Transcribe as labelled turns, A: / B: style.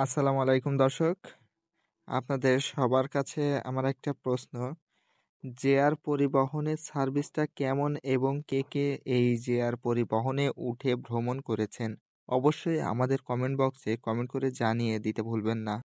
A: আসসালামু আলাইকুম দর্শক আপনাদের সবার কাছে আমার একটা প্রশ্ন আর পরিবহনের সার্ভিসটা কেমন এবং কে কে এই আর পরিবহনে উঠে ভ্রমণ করেছেন অবশ্যই আমাদের কমেন্ট বক্সে কমেন্ট করে জানিয়ে দিতে ভুলবেন না